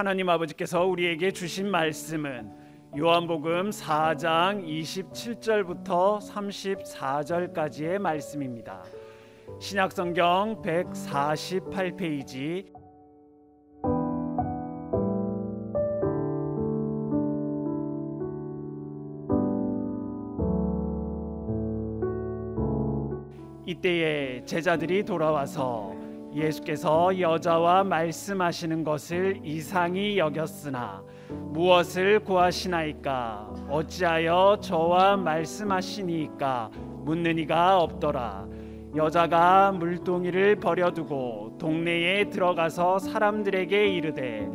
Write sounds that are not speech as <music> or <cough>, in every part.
하나님 아버지께서 우리에게 주신 말씀은 요한복음 4장 27절부터 34절까지의 말씀입니다. 신약성경 148페이지 이때에 제자들이 돌아와서 예수께서 여자와 말씀하시는 것을 이상히 여겼으나 무엇을 구하시나이까 어찌하여 저와 말씀하시니까 묻는 이가 없더라 여자가 물동이를 버려두고 동네에 들어가서 사람들에게 이르되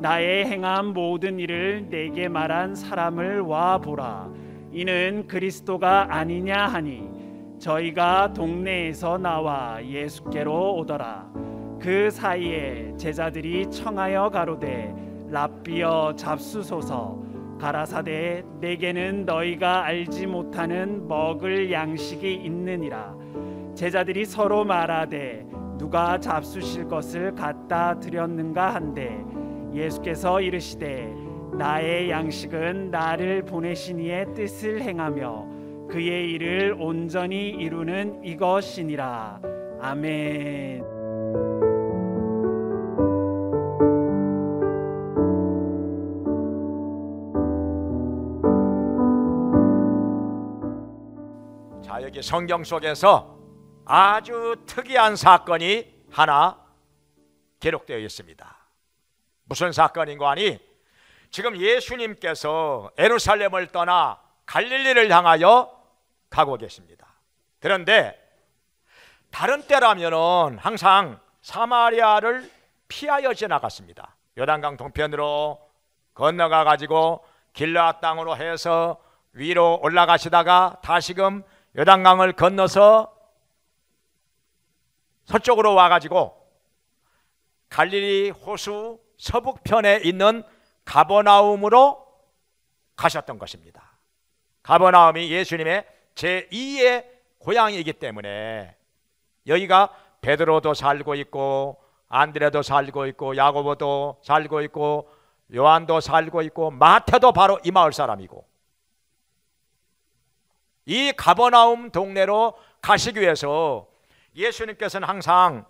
나의 행한 모든 일을 내게 말한 사람을 와 보라 이는 그리스도가 아니냐 하니 저희가 동네에서 나와 예수께로 오더라. 그 사이에 제자들이 청하여 가로되 랍비어 잡수소서 가라사대 내게는 너희가 알지 못하는 먹을 양식이 있느니라. 제자들이 서로 말하되 누가 잡수실 것을 갖다 드렸는가 한데 예수께서 이르시되 나의 양식은 나를 보내신 이의 뜻을 행하며 그의 일을 온전히 이루는 이것이니라. 아멘. 자, 여기 성경 속에서 아주 특이한 사건이 하나 기록되어 있습니다. 무슨 사건인고 하니 지금 예수님께서 에루살렘을 떠나 갈릴리를 향하여 가고 계십니다. 그런데 다른 때라면은 항상 사마리아를 피하여 지나갔습니다. 요단강 동편으로 건너가 가지고 길라 땅으로 해서 위로 올라가시다가 다시금 요단강을 건너서 서쪽으로 와 가지고 갈릴리 호수 서북편에 있는 가버나움으로 가셨던 것입니다. 가버나움이 예수님의 제2의 고향이기 때문에 여기가 베드로도 살고 있고 안드레도 살고 있고 야고보도 살고 있고 요한도 살고 있고 마태도 바로 이 마을 사람이고 이 가버나움 동네로 가시기 위해서 예수님께서는 항상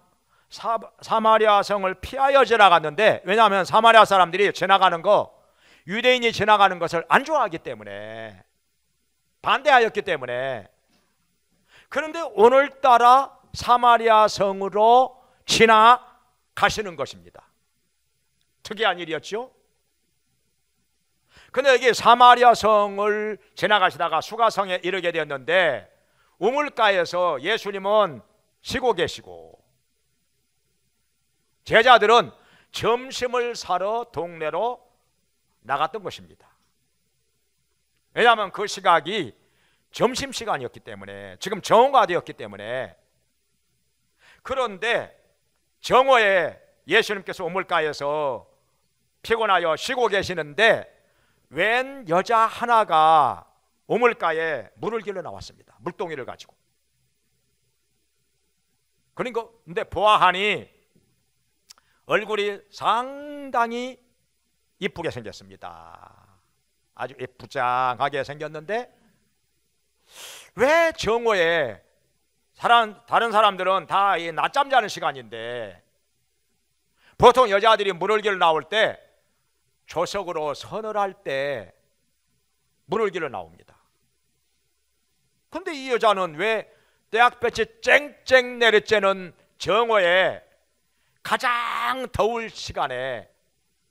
사, 마리아 성을 피하여 지나갔는데 왜냐하면 사마리아 사람들이 지나가는 거 유대인이 지나가는 것을 안 좋아하기 때문에 반대하였기 때문에 그런데 오늘따라 사마리아 성으로 지나가시는 것입니다. 특이한 일이었죠. 근데 여기 사마리아 성을 지나가시다가 수가성에 이르게 되었는데 우물가에서 예수님은 쉬고 계시고 제자들은 점심을 사러 동네로 나갔던 것입니다. 왜냐하면 그 시각이 점심 시간이었기 때문에 지금 정오가 되었기 때문에 그런데 정오에 예수님께서 우물가에서 피곤하여 쉬고 계시는데 웬 여자 하나가 우물가에 물을 길러 나왔습니다. 물동이를 가지고. 그러니까 근데 보아하니 얼굴이 상당히 이쁘게 생겼습니다. 아주 예쁘장하게 생겼는데 왜 정오에 사람, 다른 사람들은 다 낮잠 자는 시간인데 보통 여자들이 물을기를 나올 때 조석으로 선을 할때 물을기를 나옵니다. 근데 이 여자는 왜 대학볕이 쨍쨍 내리쬐는 정오에 가장 더울 시간에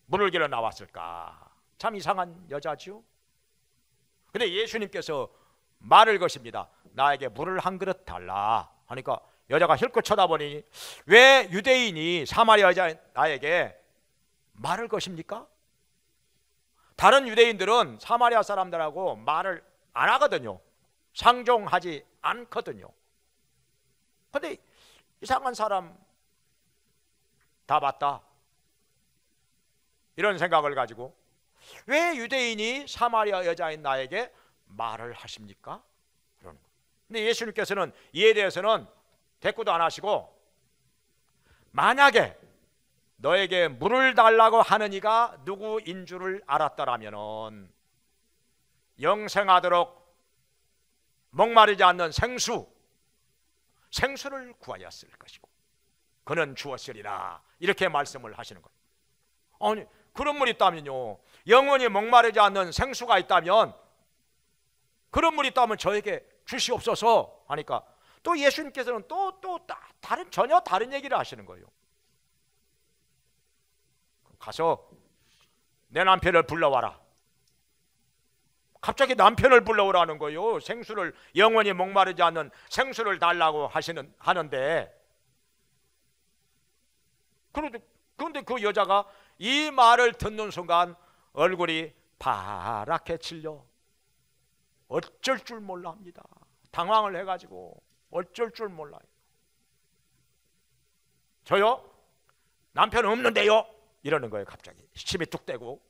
물을기를 나왔을까? 참 이상한 여자지요. 근데 예수님께서 말을 것입니다. 나에게 물을 한 그릇 달라. 하니까 여자가 힐끗 쳐다보니 왜 유대인이 사마리아 여자 나에게 말을 것입니까? 다른 유대인들은 사마리아 사람들하고 말을 안 하거든요. 상종하지 않거든요. 근데 이상한 사람 다 봤다. 이런 생각을 가지고 왜 유대인이 사마리아 여자인 나에게 말을 하십니까? 그러거 근데 예수님께서는 이에 대해서는 대꾸도 안 하시고 만약에 너에게 물을 달라고 하는 이가 누구인 줄을 알았더라면은 영생하도록 목마르지 않는 생수 생수를 구하였을 것이고 그는 주었으리라 이렇게 말씀을 하시는 거예요. 아니 그런 물 있다면요 영원히 목마르지 않는 생수가 있다면 그런 물이 있다면 저에게 주시옵소서 하니까 또 예수님께서는 또또 다른 전혀 다른 얘기를 하시는 거예요. 가서 내 남편을 불러와라. 갑자기 남편을 불러오라는 거예요. 생수를 영원히 목마르지 않는 생수를 달라고 하시는 하는데 그런데 그런데 그 여자가 이 말을 듣는 순간 얼굴이 파랗게 질려 어쩔 줄 몰라 합니다. 당황을 해가지고 어쩔 줄 몰라요. 저요? 남편 없는데요? 이러는 거예요 갑자기. 시침이 뚝 떼고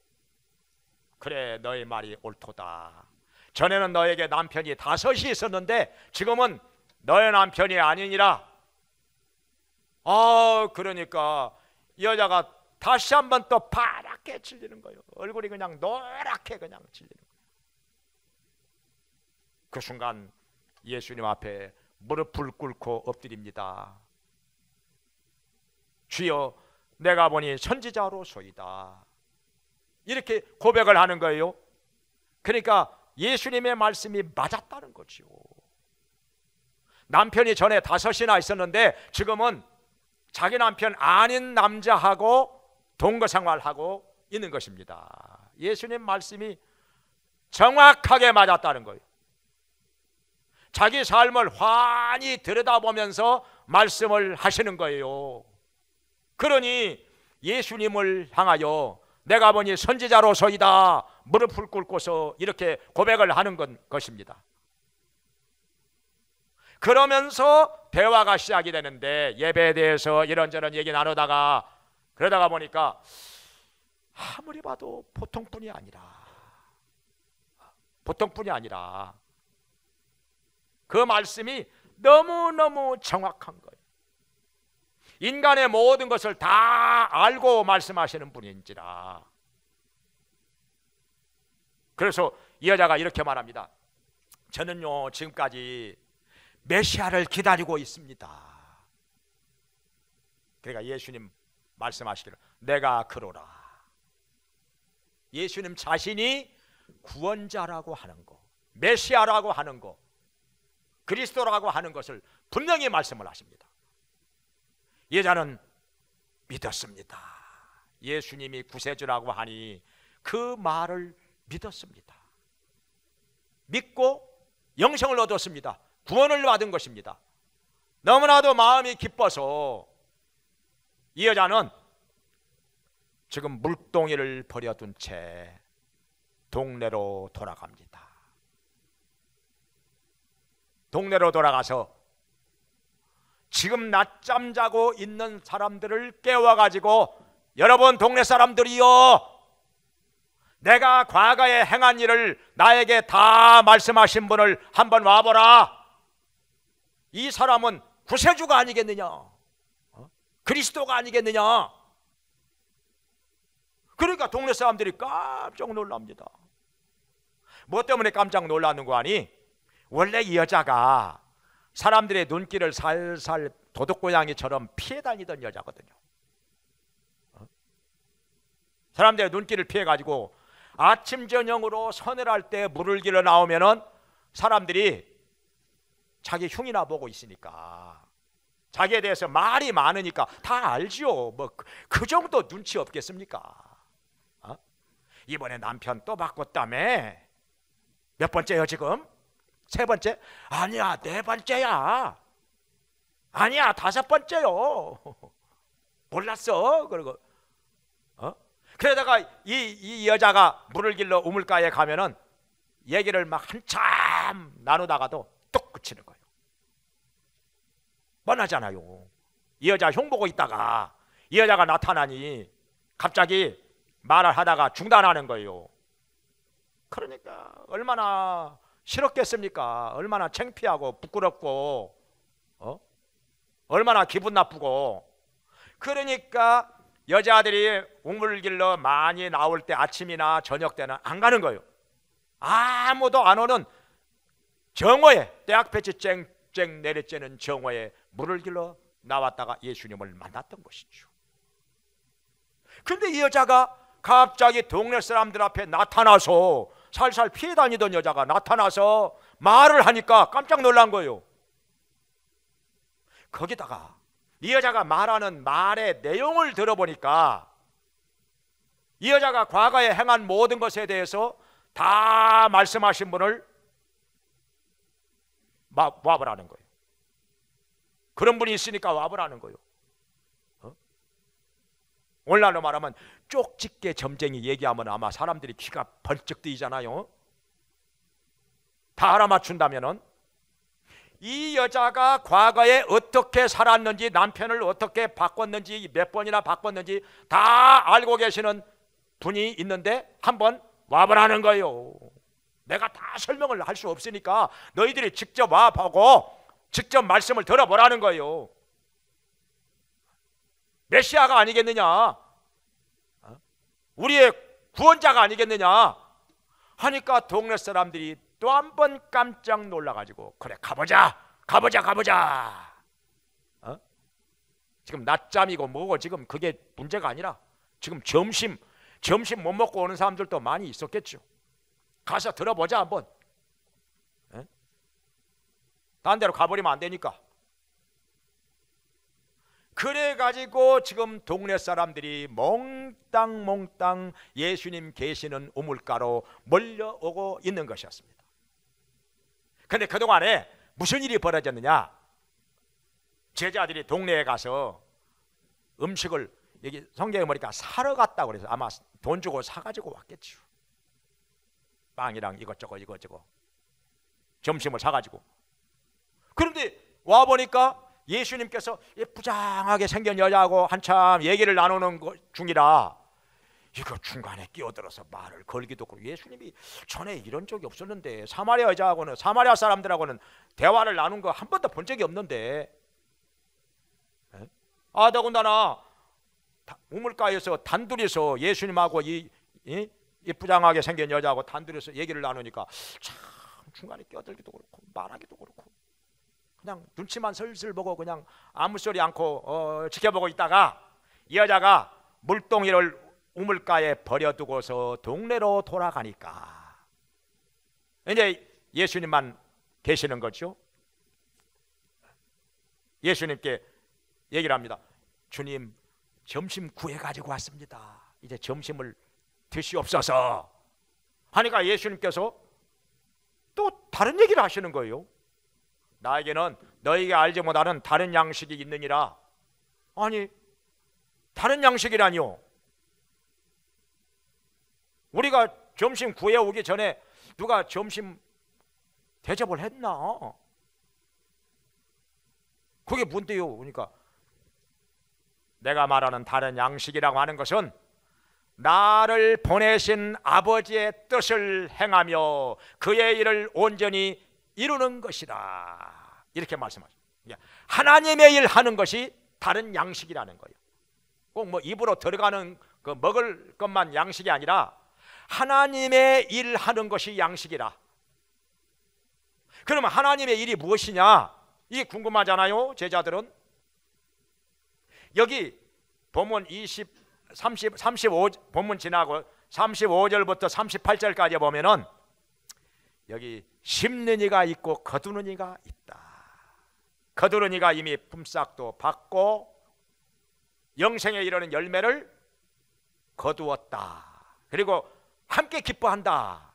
그래 너의 말이 옳도다. 전에는 너에게 남편이 다섯이 있었는데 지금은 너의 남편이 아니니라. 아 그러니까 여자가 다시 한번또 파랗게 질리는 거예요. 얼굴이 그냥 노랗게 그냥 질리는 거예요. 그 순간 예수님 앞에 무릎을 꿇고 엎드립니다. 주여 내가 보니 선지자로소이다. 이렇게 고백을 하는 거예요. 그러니까 예수님의 말씀이 맞았다는 거지요. 남편이 전에 다섯이나 있었는데 지금은 자기 남편 아닌 남자하고 동거 생활하고 있는 것입니다. 예수님 말씀이 정확하게 맞았다는 거예요. 자기 삶을 환히 들여다보면서 말씀을 하시는 거예요. 그러니 예수님을 향하여 내가 보니 선지자로서이다 무릎을 꿇고서 이렇게 고백을 하는 건, 것입니다. 그러면서 대화가 시작이 되는데 예배에 대해서 이런저런 얘기 나누다가 그러다가 보니까 아무리 봐도 보통뿐이 아니라 보통뿐이 아니라 그 말씀이 너무너무 정확한 거예요. 인간의 모든 것을 다 알고 말씀하시는 분인지라. 그래서 이 여자가 이렇게 말합니다. 저는요, 지금까지 메시아를 기다리고 있습니다. 그러니까 예수님 말씀하시기를 내가 그러라. 예수님 자신이 구원자라고 하는 거, 메시아라고 하는 거, 그리스도라고 하는 것을 분명히 말씀을 하십니다. 예자는 믿었습니다. 예수님이 구세주라고 하니 그 말을 믿었습니다. 믿고 영생을 얻었습니다. 구원을 받은 것입니다. 너무나도 마음이 기뻐서 이 여자는 지금 물동이를 버려둔 채 동네로 돌아갑니다. 동네로 돌아가서 지금 낮잠 자고 있는 사람들을 깨워가지고 여러분 동네 사람들이요 내가 과거에 행한 일을 나에게 다 말씀하신 분을 한번 와보라 이 사람은 구세주가 아니겠느냐 그리스도가 아니겠느냐? 그러니까 동네 사람들이 깜짝 놀랍니다. 뭐 때문에 깜짝 놀라는 거 아니? 원래 이 여자가 사람들의 눈길을 살살 도둑고양이처럼 피해 다니던 여자거든요. 어? 사람들의 눈길을 피해 가지고 아침 저녁으로 선을 할때 물을 길러 나오면은 사람들이 자기 흉이나 보고 있으니까 자기에 대해서 말이 많으니까 다 알지요. 뭐그 그 정도 눈치 없겠습니까? 어? 이번에 남편 또 바꿨다며. 몇 번째요 지금? 세 번째? 아니야 네 번째야. 아니야 다섯 번째요. <laughs> 몰랐어. 그리고 어? 그러다가 이, 이 여자가 물을 길러 우물가에 가면은 얘기를 막 한참 나누다가도 똑 그치는 거야. 뻔하잖아요. 이 여자 흉 보고 있다가 이 여자가 나타나니 갑자기 말을 하다가 중단하는 거예요. 그러니까 얼마나 싫었겠습니까? 얼마나 창피하고 부끄럽고 어? 얼마나 기분 나쁘고 그러니까 여자들이 우물길로 많이 나올 때 아침이나 저녁 때는 안 가는 거예요. 아무도 안 오는 정오에 대학 배치 쨍쨍 내리쬐는 정오에 물을 길러 나왔다가 예수님을 만났던 것이죠. 그데이 여자가 갑자기 동네 사람들 앞에 나타나서 살살 피해 다니던 여자가 나타나서 말을 하니까 깜짝 놀란 거예요. 거기다가 이 여자가 말하는 말의 내용을 들어보니까 이 여자가 과거에 행한 모든 것에 대해서 다 말씀하신 분을 마법을 는 거예요. 그런 분이 있으니까 와보라는 거요. 어? 오늘날로 말하면 쪽집게 점쟁이 얘기하면 아마 사람들이 귀가 번쩍 뜨잖아요다 알아맞춘다면은 이 여자가 과거에 어떻게 살았는지 남편을 어떻게 바꿨는지 몇 번이나 바꿨는지 다 알고 계시는 분이 있는데 한번 와보라는 거예요. 내가 다 설명을 할 수 없으니까 너희들이 직접 와보고 직접 말씀을 들어보라는 거예요. 메시아가 아니겠느냐? 어? 우리의 구원자가 아니겠느냐? 하니까 동네 사람들이 또 한 번 깜짝 놀라가지고 그래 가보자 가보자 가보자 어? 지금 낮잠이고 뭐고 지금 그게 문제가 아니라 지금 점심 점심 못 먹고 오는 사람들도 많이 있었겠죠 가서 들어보자 한번 다른 데로 가버리면 안 되니까. 그래가지고 지금 동네 사람들이 몽땅 몽땅 예수님 계시는 우물가로 몰려오고 있는 것이었습니다. 그런데 그동안에 무슨 일이 벌어졌느냐? 제자들이 동네에 가서 음식을 여기 성경에 보니까 사러 갔다 그래서 아마 돈 주고 사가지고 왔겠죠. 빵이랑 이것저것 이것저것 점심을 사가지고 그런데 와 보니까 예수님께서 부장하게 생긴 여자하고 한참 얘기를 나누는 중이라 이거 중간에 끼어들어서 말을 걸기도 그렇고 예수님이 전에 이런 적이 없었는데 사마리아 여자하고는 사마리아 사람들하고는 대화를 나눈 거 한 번도 본 적이 없는데 아 더군다나 우물가에서 단둘이서 예수님하고 이, 이, 이 부장하게 생긴 여자하고 단둘이서 얘기를 나누니까 참 중간에 끼어들기도 그렇고 말하기도 그렇고 그냥 눈치만 슬슬 보고 그냥 아무 소리 않고 어, 지켜보고 있다가 이 여자가 물동이를 우물가에 버려두고서 동네로 돌아가니까 이제 예수님만 계시는 거죠. 예수님께 얘기를 합니다. 주님, 점심 구해 가지고 왔습니다. 이제 점심을 드시옵소서. 하니까 예수님께서 또 다른 얘기를 하시는 거예요. 나에게는 너희가 알지 못하는 다른 양식이 있느니라. 아니 다른 양식이라니요. 우리가 점심 구해 오기 전에 누가 점심 대접을 했나? 그게 뭔데요? 그러니까 내가 말하는 다른 양식이라고 하는 것은 나를 보내신 아버지의 뜻을 행하며 그의 일을 온전히 이루는 것이다. 이렇게 말씀하죠. 예. 하나님의 일 하는 것이 다른 양식이라는 거예요. 꼭 뭐 입으로 들어가는 그 먹을 것만 양식이 아니라 하나님의 일 하는 것이 양식이라. 그러면 하나님의 일이 무엇이냐? 이게 궁금하잖아요. 제자들은 여기 본문 20 30 35 본문 지나고 35절부터 38절까지 보면은 여기 심는 이가 있고 거두는 이가 있다. 거두르니가 이미 품삯도 받고 영생에 이르는 열매를 거두었다. 그리고 함께 기뻐한다.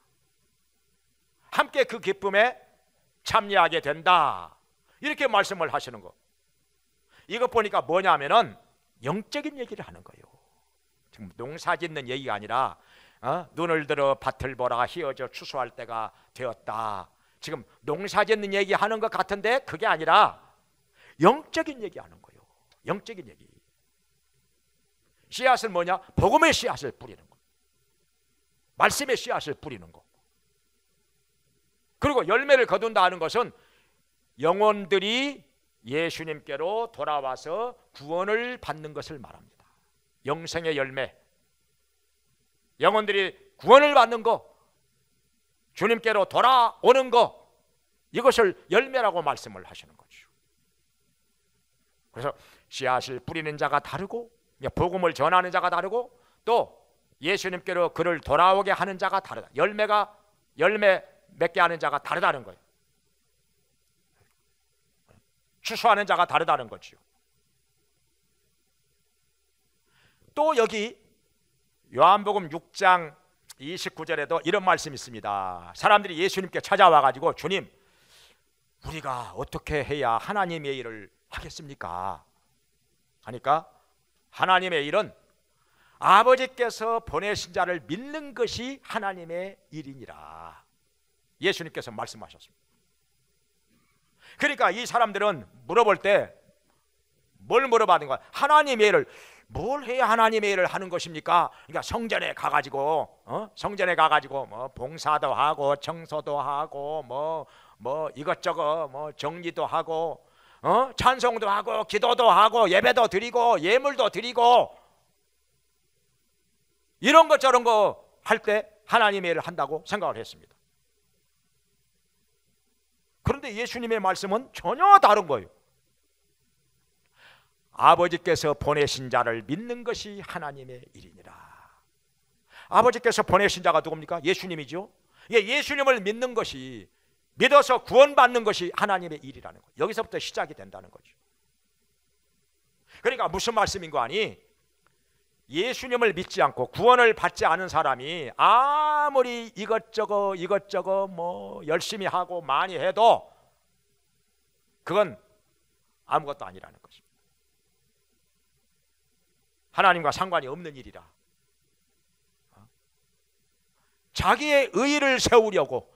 함께 그 기쁨에 참여하게 된다. 이렇게 말씀을 하시는 거. 이것 보니까 뭐냐면은 영적인 얘기를 하는 거예요. 지금 농사 짓는 얘기가 아니라 어? 눈을 들어 밭을 보라 휘어져 추수할 때가 되었다. 지금 농사 짓는 얘기 하는 것 같은데 그게 아니라 영적인 얘기하는 거예요. 영적인 얘기. 씨앗을 뭐냐? 복음의 씨앗을 뿌리는 거. 말씀의 씨앗을 뿌리는 거. 그리고 열매를 거둔다는 것은 영혼들이 예수님께로 돌아와서 구원을 받는 것을 말합니다. 영생의 열매. 영혼들이 구원을 받는 거, 주님께로 돌아오는 거, 이것을 열매라고 말씀을 하시는 거죠. 그래서 씨앗을 뿌리는 자가 다르고 복음을 전하는 자가 다르고 또 예수님께로 그를 돌아오게 하는 자가 다르다. 열매가 열매 맺게 하는 자가 다르다는 거예요. 추수하는 자가 다르다는 거지요. 또 여기 요한복음 6장 29절에도 이런 말씀이 있습니다. 사람들이 예수님께 찾아와 가지고 주님 우리가 어떻게 해야 하나님의 일을 하겠습니까? 하니까 하나님의 일은 아버지께서 보내신 자를 믿는 것이 하나님의 일이니라. 예수님께서 말씀하셨습니다. 그러니까 이 사람들은 물어볼 때 뭘 물어봐는 거야? 하나님의 일을 뭘 해야 하나님의 일을 하는 것입니까? 그러니까 성전에 가가지고 어? 성전에 가가지고 뭐 봉사도 하고 청소도 하고 뭐뭐 뭐 이것저것 뭐 정리도 하고 어? 찬송도 하고 기도도 하고 예배도 드리고 예물도 드리고 이런 것 저런 거 할 때 하나님의 일을 한다고 생각을 했습니다. 그런데 예수님의 말씀은 전혀 다른 거예요. 아버지께서 보내신 자를 믿는 것이 하나님의 일이니라. 아버지께서 보내신 자가 누굽니까? 예수님이죠. 예, 예수님을 믿는 것이 믿어서 구원받는 것이 하나님의 일이라는 거예요. 여기서부터 시작이 된다는 거죠. 그러니까 무슨 말씀인 거 아니? 예수님을 믿지 않고 구원을 받지 않은 사람이 아무리 이것저것 이것저것 뭐 열심히 하고 많이 해도 그건 아무것도 아니라는 것입니다. 하나님과 상관이 없는 일이라. 어? 자기의 의를 세우려고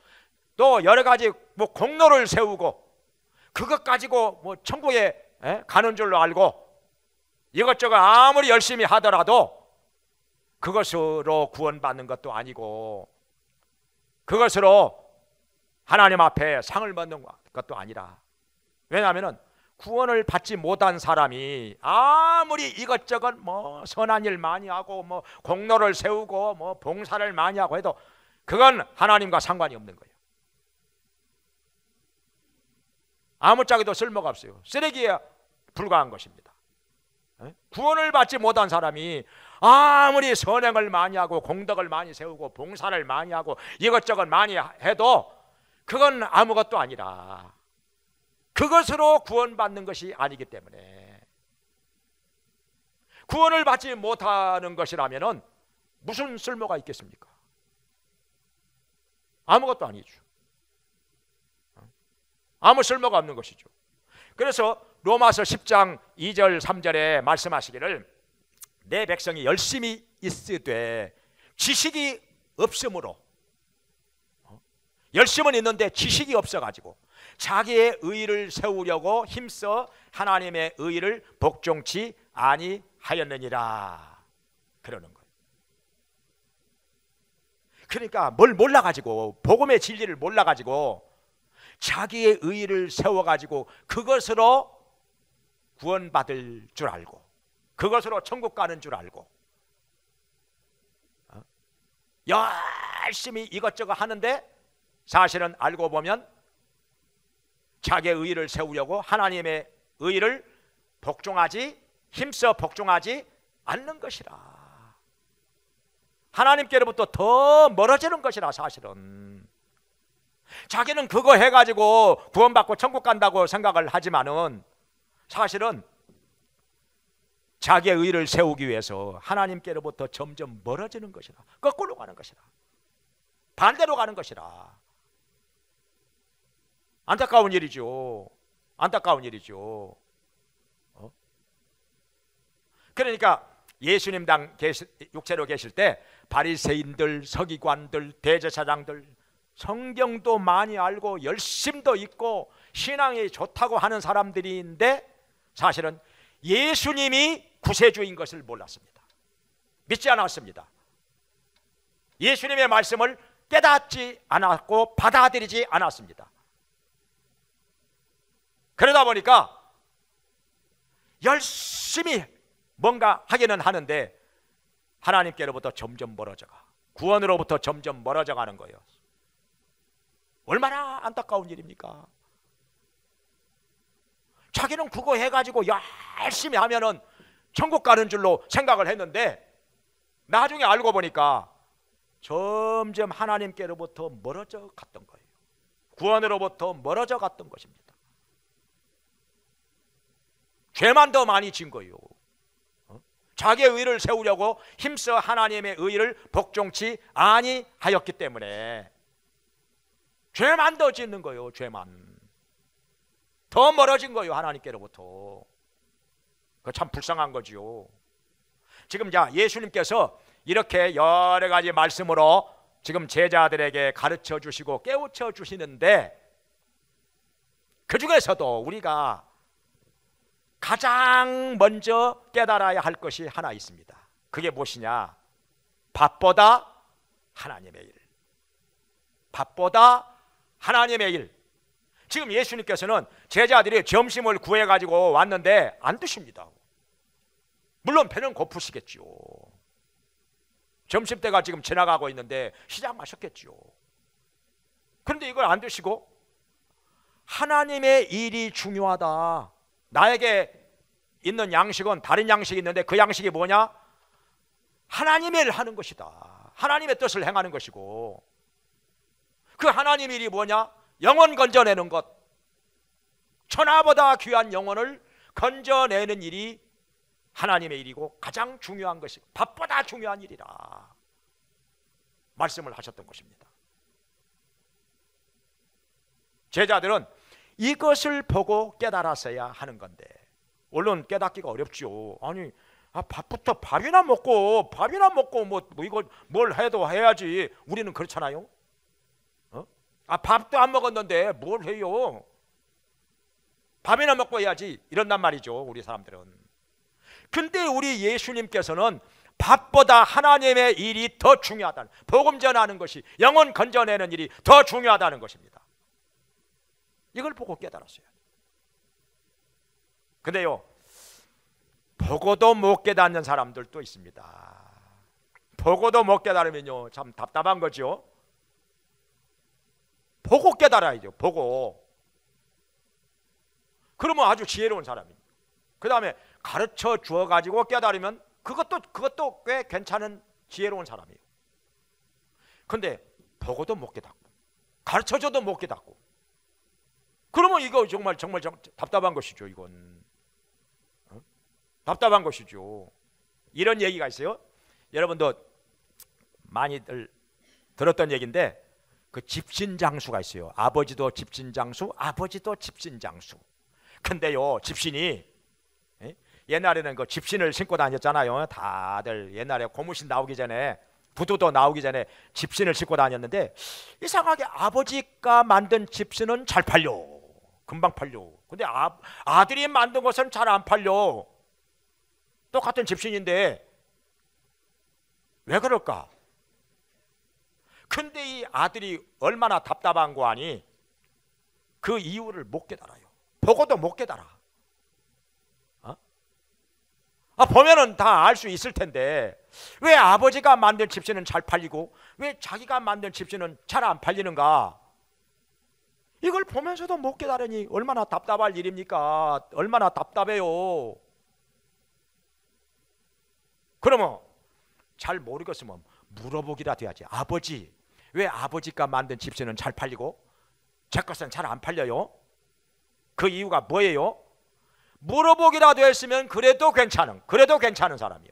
또 여러 가지 뭐 공로를 세우고 그것 가지고 뭐 천국에 에? 가는 줄로 알고 이것저것 아무리 열심히 하더라도 그것으로 구원받는 것도 아니고 그것으로 하나님 앞에 상을 받는 것도 아니라 왜냐하면 구원을 받지 못한 사람이 아무리 이것저것 뭐 선한 일 많이 하고 뭐 공로를 세우고 뭐 봉사를 많이 하고 해도 그건 하나님과 상관이 없는 거예요. 아무짝에도 쓸모가 없어요. 쓰레기에 불과한 것입니다. 예? 구원을 받지 못한 사람이 아무리 선행을 많이 하고 공덕을 많이 세우고 봉사를 많이 하고 이것저것 많이 해도 그건 아무것도 아니라 그것으로 구원받는 것이 아니기 때문에 구원을 받지 못하는 것이라면 무슨 쓸모가 있겠습니까? 아무것도 아니죠. 아무 쓸모가 없는 것이죠. 그래서 로마서 10장 2절 3절에 말씀하시기를 내 백성이 열심히 있으되 지식이 없으므로 어? 열심은 있는데 지식이 없어가지고 자기의 의를 세우려고 힘써 하나님의 의를 복종치 아니하였느니라 그러는 거예요. 그러니까 뭘 몰라가지고 복음의 진리를 몰라가지고 자기의 의의를 세워가지고 그것으로 구원받을 줄 알고 그것으로 천국 가는 줄 알고 어? 열심히 이것저것 하는데 사실은 알고 보면 자기의 의의를 세우려고 하나님의 의의를 복종하지 힘써 복종하지 않는 것이라 하나님께로부터 더 멀어지는 것이라 사실은 자기는 그거 해가지고 구원받고 천국 간다고 생각을 하지만은 사실은 자기의 의를 세우기 위해서 하나님께로부터 점점 멀어지는 것이다 거꾸로 가는 것이라 반대로 가는 것이라 안타까운 일이죠 안타까운 일이죠 어? 그러니까 예수님 당 계시, 육체로 계실 때 바리새인들, 서기관들, 대제사장들 성경도 많이 알고 열심도 있고 신앙이 좋다고 하는 사람들인데 사실은 예수님이 구세주인 것을 몰랐습니다. 믿지 않았습니다. 예수님의 말씀을 깨닫지 않았고 받아들이지 않았습니다. 그러다 보니까 열심히 뭔가 하기는 하는데 하나님께로부터 점점 멀어져가 구원으로부터 점점 멀어져 가는 거예요. 얼마나 안타까운 일입니까? 자기는 그거 해가지고 열심히 하면은 천국 가는 줄로 생각을 했는데 나중에 알고 보니까 점점 하나님께로부터 멀어져 갔던 거예요. 구원으로부터 멀어져 갔던 것입니다. 죄만 더 많이 진 거예요. 어? 자기의 의를 세우려고 힘써 하나님의 의를 복종치 아니하였기 때문에 죄만 더 짓는 거예요. 죄만. 더 멀어진 거예요. 하나님께로부터. 그 참 불쌍한 거지요. 지금 자 예수님께서 이렇게 여러 가지 말씀으로 지금 제자들에게 가르쳐 주시고 깨우쳐 주시는데 그 중에서도 우리가 가장 먼저 깨달아야 할 것이 하나 있습니다. 그게 무엇이냐? 밥보다 하나님의 일. 밥보다 하나님의 일. 지금 예수님께서는 제자들이 점심을 구해 가지고 왔는데 안 드십니다. 물론 배는 고프시겠지 점심 때가 지금 지나가고 있는데 시장 마셨겠지 그런데 이걸 안 드시고 하나님의 일이 중요하다. 나에게 있는 양식은 다른 양식이 있는데 그 양식이 뭐냐? 하나님의 일 하는 것이다. 하나님의 뜻을 행하는 것이고 그 하나님 일이 뭐냐? 영혼 건져내는 것. 천하보다 귀한 영혼을 건져내는 일이 하나님의 일이고 가장 중요한 것이 밥보다 중요한 일이라 말씀을 하셨던 것입니다. 제자들은 이것을 보고 깨달았어야 하는 건데 물론 깨닫기가 어렵죠. 아니 아, 밥부터 밥이나 먹고 밥이나 먹고 뭐, 뭐 이걸 뭘 해도 해야지 우리는 그렇잖아요. 아 밥도 안 먹었는데 뭘 해요? 밥이나 먹고 해야지 이런단 말이죠 우리 사람들은 근데 우리 예수님께서는 밥보다 하나님의 일이 더 중요하다는 복음 전하는 것이 영혼 건져내는 일이 더 중요하다는 것입니다 이걸 보고 깨달았어요 근데요 보고도 못 깨닫는 사람들도 있습니다 보고도 못 깨달으면요 참 답답한 거죠 보고 깨달아야죠. 보고. 그러면 아주 지혜로운 사람입니다. 그 다음에 가르쳐 주어 가지고 깨달으면 그것도 그것도 꽤 괜찮은 지혜로운 사람이에요. 근데 보고도 못 깨닫고 가르쳐 줘도 못 깨닫고 그러면 이거 정말 정말 정, 답답한 것이죠. 이건 어? 답답한 것이죠. 이런 얘기가 있어요. 여러분도 많이들 들었던 얘기인데 그 집신장수가 있어요. 아버지도 집신장수, 아버지도 집신장수. 근데요, 집신이 예? 옛날에는 그 집신을 신고 다녔잖아요. 다들 옛날에 고무신 나오기 전에 부두도 나오기 전에 집신을 신고 다녔는데 이상하게 아버지가 만든 집신은 잘 팔려. 금방 팔려. 근데 아, 아들이 만든 것은 잘 안 팔려. 똑같은 집신인데 왜 그럴까? 근데 이 아들이 얼마나 답답한 거 아니? 그 이유를 못 깨달아요. 보고도 못 깨달아. 어? 아, 보면은 다 알 수 있을 텐데 왜 아버지가 만든 집시는 잘 팔리고 왜 자기가 만든 집시는 잘 안 팔리는가? 이걸 보면서도 못 깨달으니 얼마나 답답할 일입니까? 얼마나 답답해요. 그러면 잘 모르겠으면 물어보기라도 해야지. 아버지, 왜 아버지가 만든 집세는 잘 팔리고 제 것은 잘 안 팔려요? 그 이유가 뭐예요? 물어보기라도 했으면 그래도 괜찮은, 그래도 괜찮은 사람이요.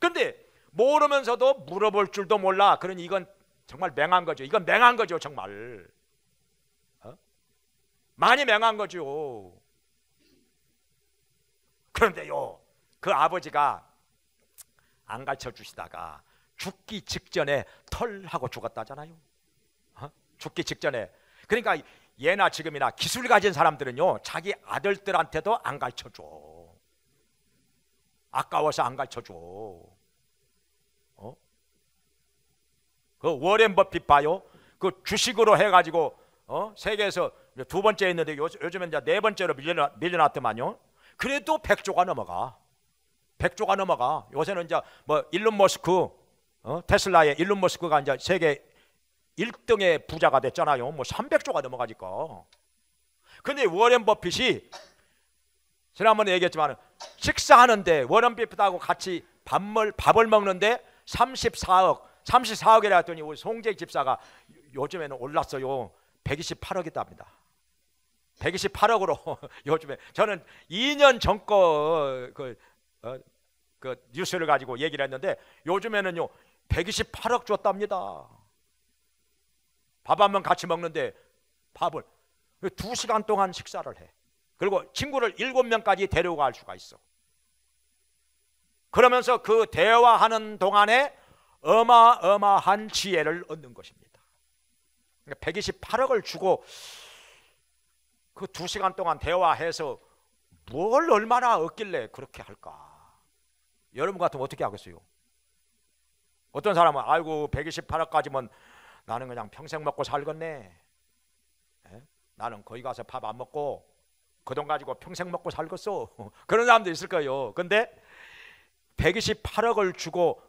근데 모르면서도 물어볼 줄도 몰라. 그러니 이건 정말 맹한 거죠. 이건 맹한 거죠, 정말. 어? 많이 맹한 거죠. 그런데요, 그 아버지가 안 가르쳐 주시다가 죽기 직전에 털 하고 죽었다잖아요. 어? 죽기 직전에. 그러니까 예나 지금이나 기술 가진 사람들은요 자기 아들들한테도 안 가르쳐 줘. 아까워서 안 가르쳐 줘. 어? 그 워렌 버핏 봐요. 그 주식으로 해가지고 어? 세계에서 두 번째 있는데 요, 요즘엔 이제 네 번째로 밀려나, 밀려났더만요. 그래도 백조가 넘어가. 100조가 넘어가. 요새는 이제 뭐 일론 머스크, 어? 테슬라의 일론 머스크가 이제 세계 1등의 부자가 됐잖아요. 뭐 300조가 넘어가니까. 근데 워렌 버핏이 지난번에 얘기했지만 식사하는데 워렌 버핏하고 같이 밥을 밥을 먹는데 34억, 34억이라 했더니 우리 송재 집사가 요즘에는 올랐어요. 128억이답니다. 128억으로 <laughs> 요즘에 저는 2년 전 거 그 어, 그 뉴스를 가지고 얘기를 했는데 요즘에는요 128억 줬답니다. 밥 한 번 같이 먹는데 밥을 두 시간 동안 식사를 해. 그리고 친구를 일곱 명까지 데려갈 수가 있어. 그러면서 그 대화하는 동안에 어마어마한 지혜를 얻는 것입니다. 128억을 그러니까 주고 그 두 시간 동안 대화해서 뭘 얼마나 얻길래 그렇게 할까? 여러분 같으면 어떻게 하겠어요? 어떤 사람은 아이고 128억까지면 나는 그냥 평생 먹고 살겠네. 에? 예? 나는 거기 가서 밥 안 먹고 그 돈 가지고 평생 먹고 살겠어. <laughs> 그런 사람도 있을 거예요. 근데 128억을 주고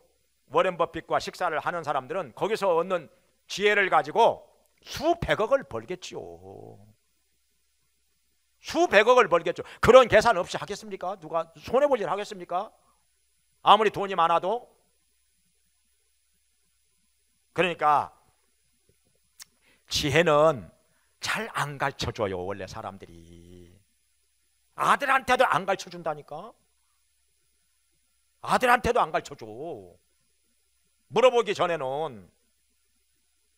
워렌 버핏과 식사를 하는 사람들은 거기서 얻는 지혜를 가지고 수백억을 벌겠지 수백억을 벌겠죠. 그런 계산 없이 하겠습니까? 누가 손해 볼일 하겠습니까? 아무리 돈이 많아도 그러니까 지혜는 잘 안 가르쳐 줘요 원래 사람들이 아들한테도 안 가르쳐 준다니까 아들한테도 안 가르쳐 줘 물어보기 전에는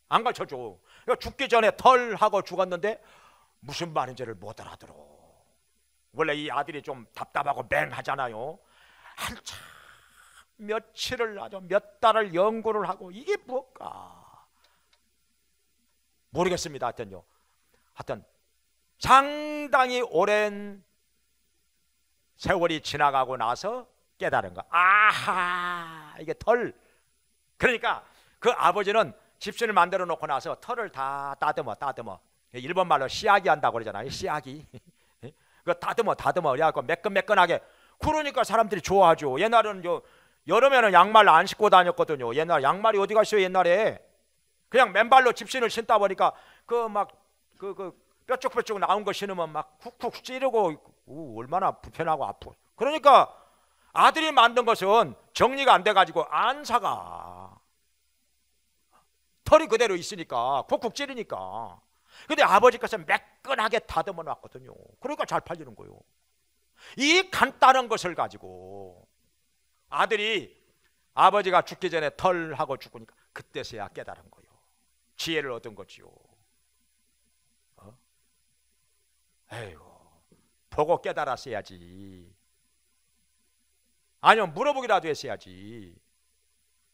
안 가르쳐 줘 죽기 전에 덜 하고 죽었는데 무슨 말인지를 못 알아들어 원래 이 아들이 좀 답답하고 맹하잖아요 한참 며칠을 아주 몇 달을 연구를 하고 이게 뭘까? 모르겠습니다. 하여튼요. 하여튼 상당히 오랜 세월이 지나가고 나서 깨달은 거. 아하, 이게 털. 그러니까 그 아버지는 집신을 만들어 놓고 나서 털을 다 따듬어, 따듬어. 일본 말로 씨앗기 한다고 그러잖아요. 씨앗기그 <laughs> 다듬어, 다듬어. 그래갖고 매끈매끈하게. 그러니까 사람들이 좋아하죠. 옛날에는 저 여름에는 양말 을안 신고 다녔거든요. 옛날 양말이 어디 갔어요 옛날에? 그냥 맨발로 집신을 신다 보니까 그 막 그그 그, 그 뾰족뾰족 나온 거 신으면 막 쿡쿡 찌르고 오, 얼마나 불편하고 아프. 그러니까 아들이 만든 것은 정리가 안 돼가지고 안 사가. 털이 그대로 있으니까 쿡쿡 찌르니까. 근데 아버지 것은 매끈하게 다듬어 놨거든요. 그러니까 잘 팔리는 거예요. 이 간단한 것을 가지고 아들이 아버지가 죽기 전에 덜 하고 죽으니까 그때서야 깨달은 거요. 지혜를 얻은 거지요. 어? 에휴, 보고 깨달았어야지. 아니면 물어보기라도 했어야지.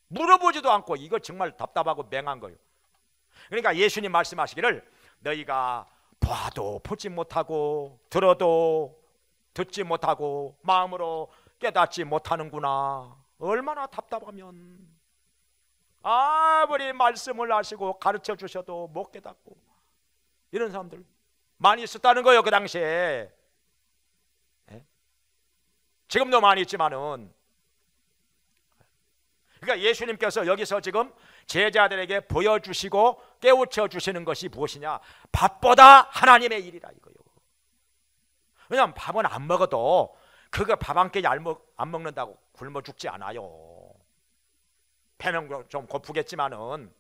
물어보지도 않고 이거 정말 답답하고 맹한 거요. 그러니까 예수님 말씀하시기를 너희가 봐도 보지 못하고 들어도 듣지 못하고 마음으로 깨닫지 못하는구나. 얼마나 답답하면 아무리 말씀을 하시고 가르쳐 주셔도 못 깨닫고 이런 사람들 많이 있었다는 거예요 그 당시에 네? 지금도 많이 있지만은 그러니까 예수님께서 여기서 지금 제자들에게 보여주시고 깨우쳐 주시는 것이 무엇이냐 밥보다 하나님의 일이라 이거예요 왜냐하면 밥은 안 먹어도 그가 밥한끼안 먹는다고 굶어 죽지 않아요. 배는 좀 고프겠지만은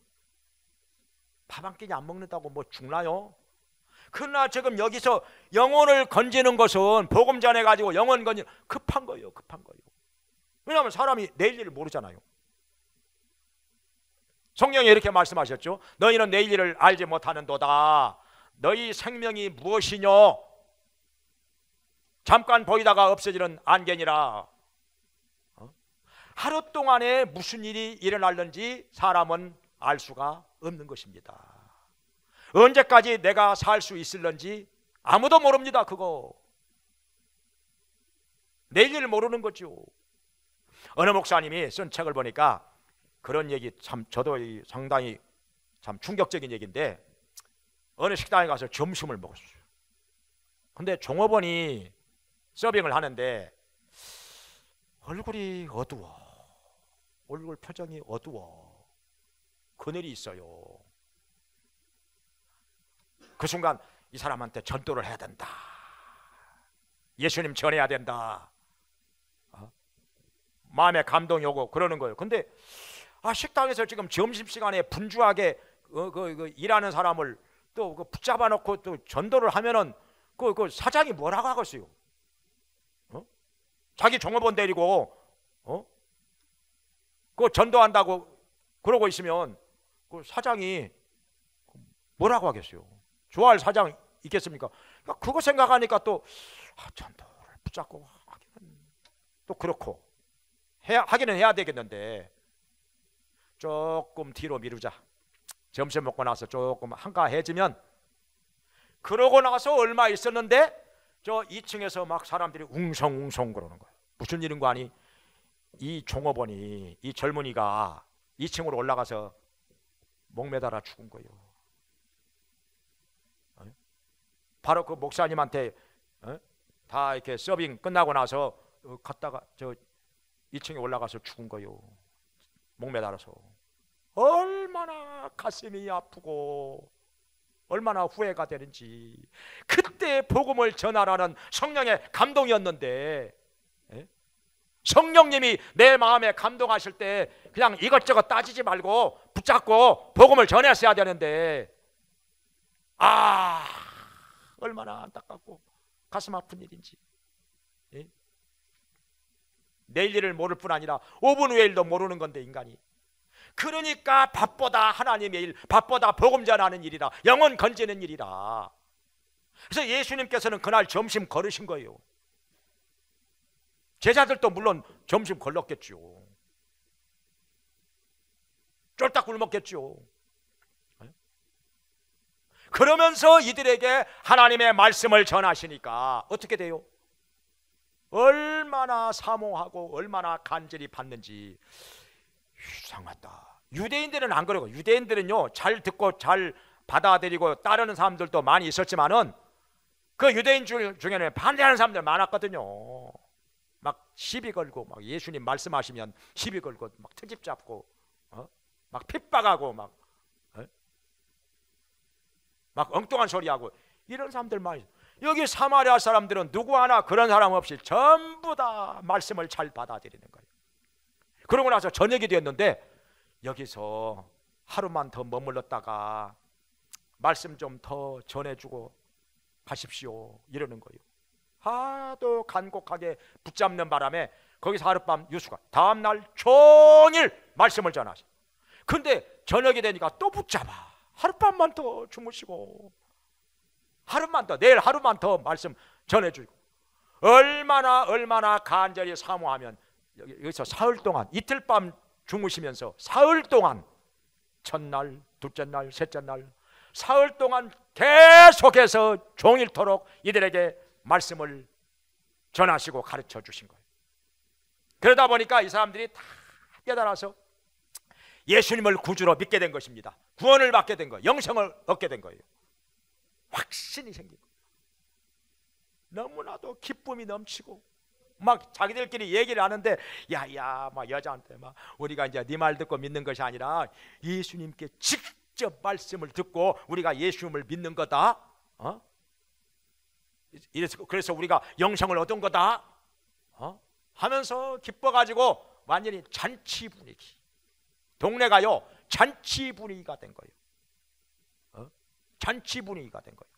밥 한 끼 안 먹는다고 뭐 죽나요? 그러나 지금 여기서 영혼을 건지는 것은 복음 전해 가지고 영혼 건지 급한 거예요. 급한 거예요. 왜냐하면 사람이 내일 일을 모르잖아요. 성령이 이렇게 말씀하셨죠. 너희는 내일 일을 알지 못하는도다. 너희 생명이 무엇이뇨? 잠깐 보이다가 없어지는 안개니라. 어? 하루 동안에 무슨 일이 일어날는지 사람은 알 수가 없는 것입니다. 언제까지 내가 살 수 있을는지 아무도 모릅니다. 그거 내일 모르는 거죠. 어느 목사님이 쓴 책을 보니까 그런 얘기 참 저도 상당히 참 충격적인 얘기인데 어느 식당에 가서 점심을 먹었어요. 근데 종업원이 서빙을 하는데 얼굴이 어두워. 얼굴 표정이 어두워. 그늘이 있어요. 그 순간 이 사람한테 전도를 해야 된다. 예수님 전해야 된다. 어? 마음에 감동이 오고 그러는 거예요. 근데 아, 식당에서 지금 점심 시간에 분주하게 어, 그, 그, 일하는 사람을 또그 붙잡아 놓고 또 전도를 하면은 그, 그 사장이 뭐라고 하겠어요? 자기 종업원 데리고 어? 그 전도한다고 그러고 있으면 그 사장이 뭐라고 하겠어요? 좋아할 사장 있겠습니까? 그러니까 그거 생각하니까 또 아, 전도를 붙잡고 하기는 또 그렇고 해 하기는 해야 되겠는데 조금 뒤로 미루자. 점심 먹고 나서 조금 한가해지면 그러고 나서 얼마 있었는데 저 2층에서 막 사람들이 웅성웅성 그러는 거예요. 무슨 일인가 아니이 종업원이 이 젊은이가 2층으로 올라가서 목매달아 죽은 거예요. 어? 바로 그 목사님한테 어? 다 이렇게 서빙 끝나고 나서 어, 갔다가 저 2층에 올라가서 죽은 거요. 예 목매달아서 얼마나 가슴이 아프고 얼마나 후회가 되는지 그때 복음을 전하라는 성령의 감동이었는데 예? 성령님이 내 마음에 감동하실 때 그냥 이것저것 따지지 말고 붙잡고 복음을 전했어야 되는데 아 얼마나 안타깝고 가슴 아픈 일인지 예? 내일 일을 모를 뿐 아니라 5분 후의 일도 모르는 건데 인간이 그러니까 밥보다 하나님의 일, 밥보다 복음 전하는 일이라 영혼 건지는 일이라. 그래서 예수님께서는 그날 점심 걸으신 거예요. 제자들도 물론 점심 걸렀겠죠. 쫄딱 굶었겠죠. 예? 그러면서 이들에게 하나님의 말씀을 전하시니까 어떻게 돼요? 얼마나 사모하고 얼마나 간절히 받는지 이상하다. 유대인들은 안 그러고 유대인들은요 잘 듣고 잘 받아들이고 따르는 사람들도 많이 있었지만은 그 유대인 중에는 반대하는 사람들 많았거든요. 막 시비 걸고 막 예수님 말씀하시면 시비 걸고 막 트집 잡고 어? 막 핍박하고 막, 어? 막 엉뚱한 소리하고 이런 사람들 많 여기 사마리아 사람들은 누구 하나 그런 사람 없이 전부 다 말씀을 잘 받아들이는 거예요. 그러고 나서 저녁이 되었는데 여기서 하루만 더 머물렀다가 말씀 좀 더 전해주고 가십시오 이러는 거예요. 하도 간곡하게 붙잡는 바람에 거기서 하룻밤 유수가 다음 날 종일 말씀을 전하시. 근데 저녁이 되니까 또 붙잡아. 하룻밤만 더 주무시고 하루만 더 내일 하루만 더 말씀 전해주고 얼마나 얼마나 간절히 사모하면 여기서 사흘 동안 이틀 밤 주무시면서 사흘 동안 첫날, 둘째 날, 셋째 날 사흘 동안 계속해서 종일토록 이들에게 말씀을 전하시고 가르쳐 주신 거예요. 그러다 보니까 이 사람들이 다 깨달아서 예수님을 구주로 믿게 된 것입니다. 구원을 받게 된 거예요. 영생을 얻게 된 거예요. 확신이 생기고 너무나도 기쁨이 넘치고 막 자기들끼리 얘기를 하는데 야야 막 여자한테 막 우리가 이제 네 말 듣고 믿는 것이 아니라 예수님께 직접 말씀을 듣고 우리가 예수님을 믿는 거다. 어? 이래서 그래서 우리가 영생을 얻은 거다. 어? 하면서 기뻐 가지고 완전히 잔치 분위기. 동네가요. 잔치 분위기가 된 거예요. 어? 잔치 분위기가 된 거예요.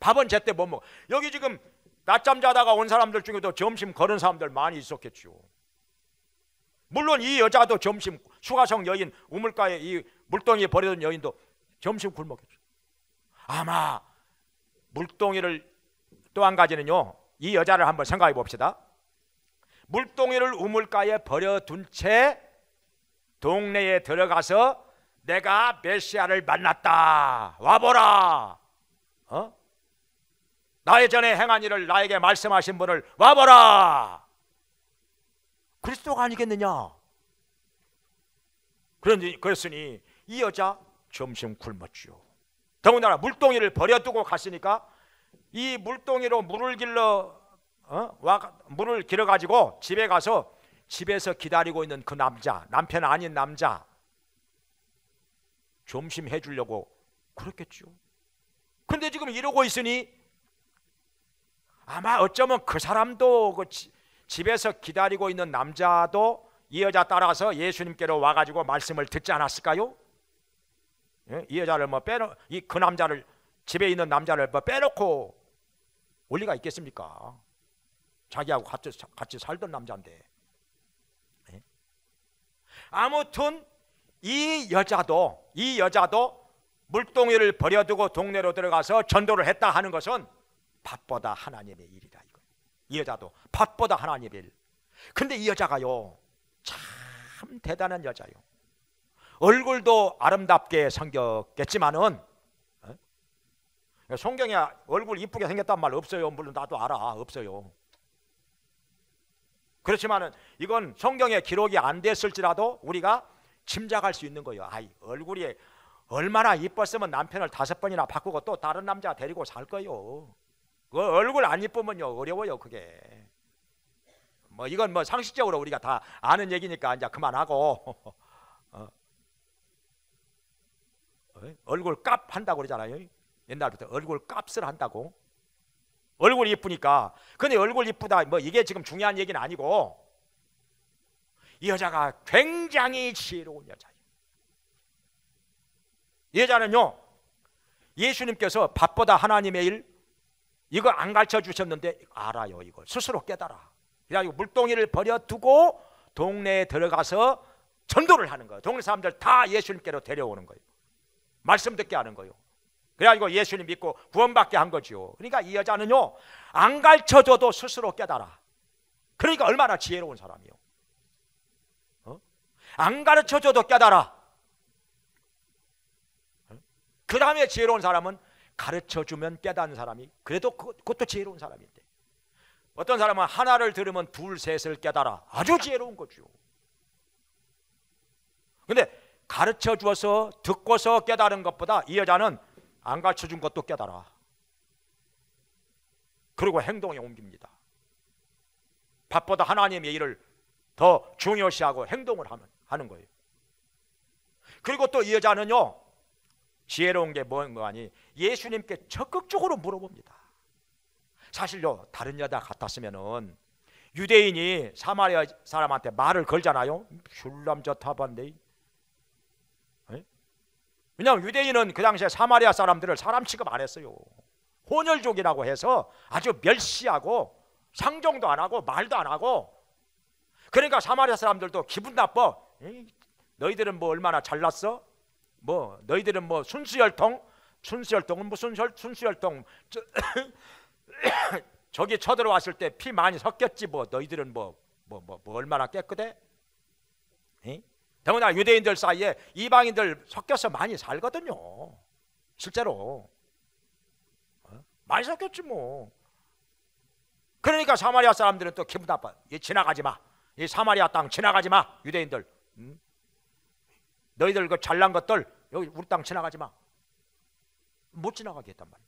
밥은 제때 못 뭐 먹어. 여기 지금 낮잠 자다가 온 사람들 중에도 점심 거른 사람들 많이 있었겠죠 물론 이 여자도 점심 수가성 여인 우물가에 이 물동이에 버려둔 여인도 점심 굶었겠죠. 아마 물동이를 또 한 가지는요. 이 여자를 한번 생각해 봅시다. 물동이를 우물가에 버려둔 채 동네에 들어가서 내가 메시아를 만났다. 와보라. 어? 나의 전에 행한 일을 나에게 말씀하신 분을 와보라. 그리스도가 아니겠느냐? 그런데 그랬으니 이 여자 점심 굶었지요. 더군다나 물동이를 버려두고 갔으니까 이 물동이로 물을 길러 어? 와, 물을 길어 가지고 집에 가서 집에서 기다리고 있는 그 남자 남편 아닌 남자 점심 해주려고 그렇겠죠. 근데 지금 이러고 있으니 아마 어쩌면 그 사람도 그 집에서 기다리고 있는 남자도 이 여자 따라서 예수님께로 와가지고 말씀을 듣지 않았을까요? 예? 이 여자를 뭐 빼놓 이 그 남자를 집에 있는 남자를 뭐 빼놓고 올 리가 있겠습니까? 자기하고 같이 같이 살던 남자인데 예? 아무튼 이 여자도 이 여자도 물동이를 버려두고 동네로 들어가서 전도를 했다 하는 것은 밭보다 하나님의 일이라 이거. 이 여자도 밭보다 하나님의 일. 근데 이 여자가요. 참 대단한 여자요. 얼굴도 아름답게 생겼겠지만은 어? 성경에 얼굴 이쁘게 생겼단 말 없어요. 물론 나도 알아. 없어요. 그렇지만은 이건 성경에 기록이 안 됐을지라도 우리가 짐작할 수 있는 거예요. 아이, 얼굴이 얼마나 이뻤으면 남편을 다섯 번이나 바꾸고 또 다른 남자 데리고 살 거예요. 그 얼굴 안 이쁘면요 어려워요 그게. 뭐 이건 뭐 상식적으로 우리가 다 아는 얘기니까 이제 그만하고 <laughs> 어. 얼굴 값 한다고 그러잖아요. 옛날부터 얼굴 값을 한다고. 얼굴 이쁘니까. 근데 얼굴 이쁘다 뭐 이게 지금 중요한 얘기는 아니고 이 여자가 굉장히 지혜로운 여자예요. 이 여자는요 예수님께서 밥보다 하나님의 일, 이걸 안 가르쳐 주셨는데 알아요 이걸 스스로 깨달아 그래가지고 물동이를 버려두고 동네에 들어가서 전도를 하는 거예요 동네 사람들 다 예수님께로 데려오는 거예요 말씀 듣게 하는 거예요 그래가지고 예수님 믿고 구원받게 한 거지요 그러니까 이 여자는요 안 가르쳐줘도 스스로 깨달아 그러니까 얼마나 지혜로운 사람이요 어? 안 가르쳐줘도 깨달아 어? 그 다음에 지혜로운 사람은 가르쳐 주면 깨닫는 사람이 그래도 그, 그것도 지혜로운 사람인데 어떤 사람은 하나를 들으면 둘 셋을 깨달아 아주 지혜로운 거죠. 근데 가르쳐 주어서 듣고서 깨달은 것보다 이 여자는 안 가르쳐 준 것도 깨달아. 그리고 행동에 옮깁니다. 밥보다 하나님의 일을 더 중요시하고 행동을 하는, 거예요. 그리고 또 이 여자는요, 지혜로운 게 뭐니 예수님께 적극적으로 물어봅니다. 사실요 다른 여자 같았으면은 유대인이 사마리아 사람한테 말을 걸잖아요. 슐람저 타반데. 예? 왜냐하면 유대인은 그 당시에 사마리아 사람들을 사람 취급 안 했어요. 혼혈족이라고 해서 아주 멸시하고 상종도 안 하고 말도 안 하고 그러니까 사마리아 사람들도 기분 나빠. 너희들은 뭐 얼마나 잘났어? 뭐 너희들은 뭐 순수혈통 순수혈통은 무슨 혈 순수혈통 저, <coughs> 저기 쳐들어왔을 때 피 많이 섞였지 뭐 너희들은 뭐 뭐, 뭐, 뭐 얼마나 깨끗해? 에? 더구나 유대인들 사이에 이방인들 섞여서 많이 살거든요. 실제로 어? 많이 섞였지 뭐. 그러니까 사마리아 사람들은 또 기분 나빠. 이 지나가지 마. 이 사마리아 땅 지나가지 마. 유대인들. 음? 너희들 그 잘난 것들 여기 우리 땅 지나가지 마. 못 지나가게 했단 말이야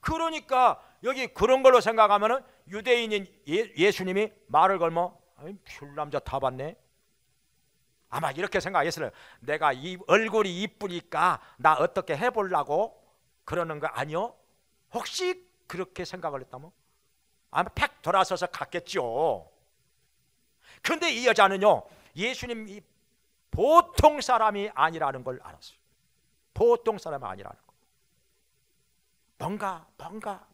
그러니까 여기 그런 걸로 생각하면은 유대인인 예, 수님이 말을 걸며 술 남자 다 봤네. 아마 이렇게 생각했어요. 내가 이 얼굴이 이쁘니까 나 어떻게 해보려고 그러는 거 아니요? 혹시 그렇게 생각을 했다면 아마 팩 돌아서서 갔겠죠. 근데 이 여자는요 예수님 보통 사람이 아니라는 걸 알았어요. 보통 사람이 아니라는 거. 뭔가 뭔가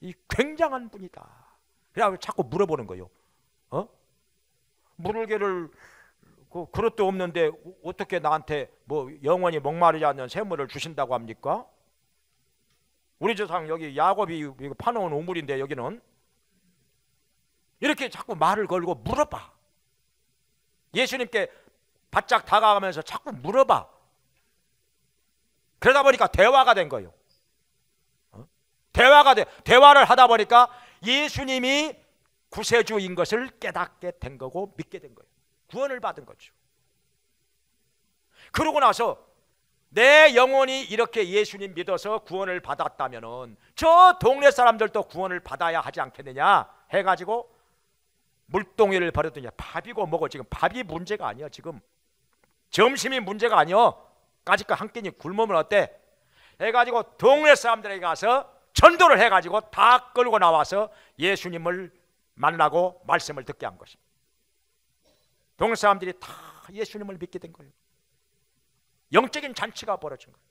이 굉장한 분이다. 그래서 자꾸 물어보는 거요. 예 어? 물을개를 그 그릇도 없는데 어, 어떻게 나한테 뭐 영원히 목마르지 않는 샘물을 주신다고 합니까? 우리 조상 여기 야곱이 파놓은 우물인데 여기는 이렇게 자꾸 말을 걸고 물어봐. 예수님께 바짝 다가가면서 자꾸 물어봐. 그러다 보니까 대화가 된 거예요. 어? 대화가 돼. 대화를 하다 보니까 예수님이 구세주인 것을 깨닫게 된 거고 믿게 된 거예요. 구원을 받은 거죠. 그러고 나서 내 영혼이 이렇게 예수님 믿어서 구원을 받았다면저 동네 사람들도 구원을 받아야 하지 않겠느냐 해가지고 물동이를 버렸더니 밥이고 뭐고 지금 밥이 문제가 아니야 지금 점심이 문제가 아니여 까짓거 한 끼니 굶으면 어때? 해가지고 동네 사람들에게 가서 전도를 해가지고 다 끌고 나와서 예수님을 만나고 말씀을 듣게 한 것입니다. 동네 사람들이 다 예수님을 믿게 된 거예요. 영적인 잔치가 벌어진 거예요.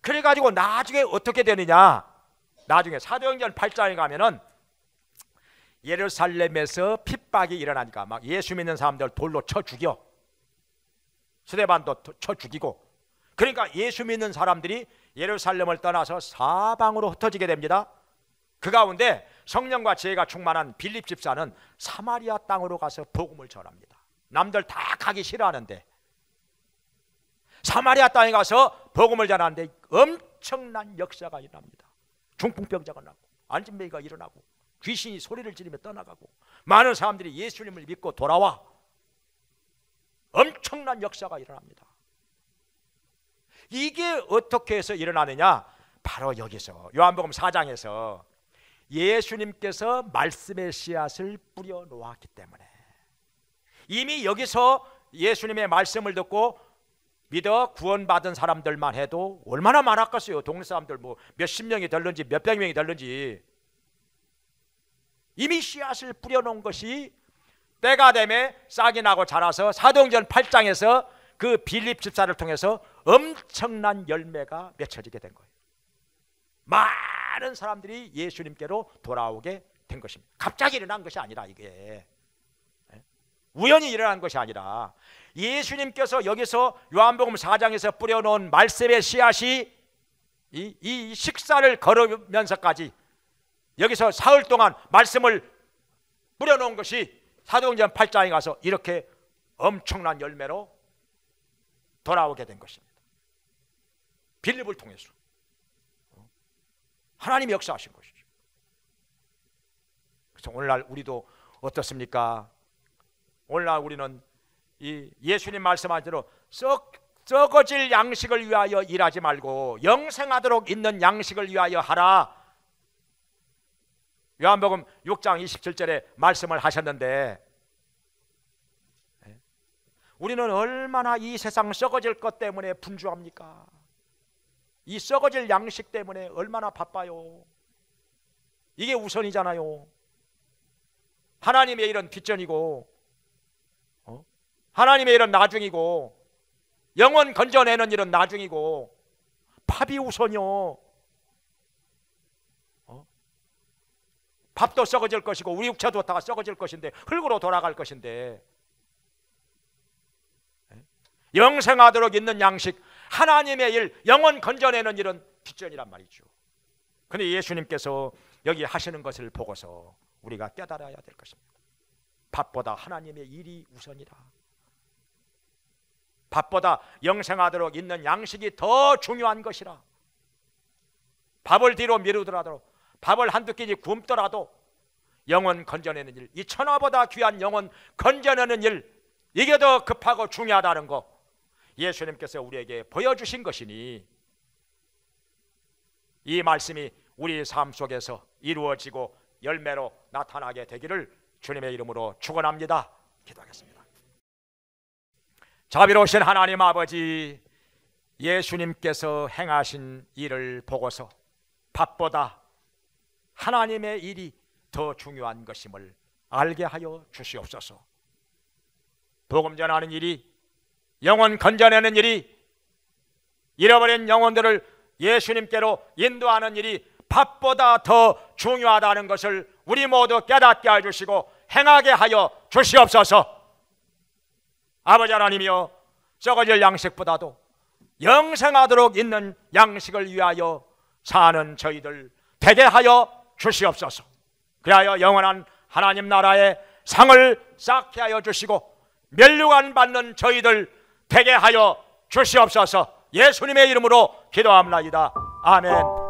그래가지고 나중에 어떻게 되느냐? 나중에 사도행전 8장에 가면은 예루살렘에서 핍박이 일어나니까 막 예수 믿는 사람들 돌로 쳐 죽여. 스데반도 쳐 죽이고 그러니까 예수 믿는 사람들이 예루살렘을 떠나서 사방으로 흩어지게 됩니다. 그 가운데 성령과 지혜가 충만한 빌립 집사는 사마리아 땅으로 가서 복음을 전합니다. 남들 다 가기 싫어하는데 사마리아 땅에 가서 복음을 전하는데 엄청난 역사가 일어납니다. 중풍병자가 나고 안진뱅이가 일어나고 귀신이 소리를 지르며 떠나가고 많은 사람들이 예수님을 믿고 돌아와 엄청난 역사가 일어납니다. 이게 어떻게 해서 일어나느냐? 바로 여기서 요한복음 4장에서 예수님께서 말씀의 씨앗을 뿌려 놓았기 때문에 이미 여기서 예수님의 말씀을 듣고 믿어 구원받은 사람들만 해도 얼마나 많았겠어요. 동네 사람들 뭐 몇십 명이 될는지 몇백 명이 될는지 이미 씨앗을 뿌려 놓은 것이 때가 되매 싹이 나고 자라서 사도행전 8장에서 그 빌립 집사를 통해서 엄청난 열매가 맺혀지게 된 거예요. 많은 사람들이 예수님께로 돌아오게 된 것입니다. 갑자기 일어난 것이 아니라 이게 예? 우연히 일어난 것이 아니라 예수님께서 여기서 요한복음 4장에서 뿌려놓은 말씀의 씨앗이 이, 이 식사를 걸으면서까지 여기서 사흘 동안 말씀을 뿌려놓은 것이 사도행전 8장에 가서 이렇게 엄청난 열매로 돌아오게 된 것입니다. 빌립을 통해서 하나님 역사하신 것이죠. 그래서 오늘날 우리도 어떻습니까? 오늘날 우리는 이 예수님 말씀하 대로 썩 썩어질 양식을 위하여 일하지 말고 영생하도록 있는 양식을 위하여 하라. 요한복음 6장 27절에 말씀을 하셨는데 예? 우리는 얼마나 이 세상 썩어질 것 때문에 분주합니까? 이 썩어질 양식 때문에 얼마나 바빠요. 이게 우선이잖아요. 하나님의 일은 뒷전이고 어? 하나님의 일은 나중이고 영원 건져내는 일은 나중이고 밥이 우선이요. 밥도 썩어질 것이고 우리 육체도 다 썩어질 것인데 흙으로 돌아갈 것인데 예? 영생하도록 있는 양식 하나님의 일 영원 건져내는 일은 뒷전이란 말이죠 근데 예수님께서 여기 하시는 것을 보고서 우리가 깨달아야 될 것입니다 밥보다 하나님의 일이 우선이다 밥보다 영생하도록 있는 양식이 더 중요한 것이라 밥을 뒤로 미루더라도 밥을 한두 끼니 굶더라도 영혼 건져내는 일, 이 천하보다 귀한 영혼 건져내는 일, 이게 더 급하고 중요하다는 거 예수님께서 우리에게 보여주신 것이니 이 말씀이 우리 삶 속에서 이루어지고 열매로 나타나게 되기를 주님의 이름으로 축원합니다. 기도하겠습니다. 자비로우신 하나님 아버지 예수님께서 행하신 일을 보고서 밥보다 하나님의 일이 더 중요한 것임을 알게 하여 주시옵소서. 복음 전하는 일이 영혼 건져내는 일이 잃어버린 영혼들을 예수님께로 인도하는 일이 밥보다 더 중요하다는 것을 우리 모두 깨닫게 해 주시고 행하게 하여 주시옵소서. 아버지 하나님이여 썩어질 양식보다도 영생하도록 있는 양식을 위하여 사는 저희들 되게 하여 주시옵소서. 그리하여 영원한 하나님 나라의 상을 쌓게 하여 주시고 멸류관 받는 저희들 되게 하여 주시옵소서. 예수님의 이름으로 기도합니다. 아멘.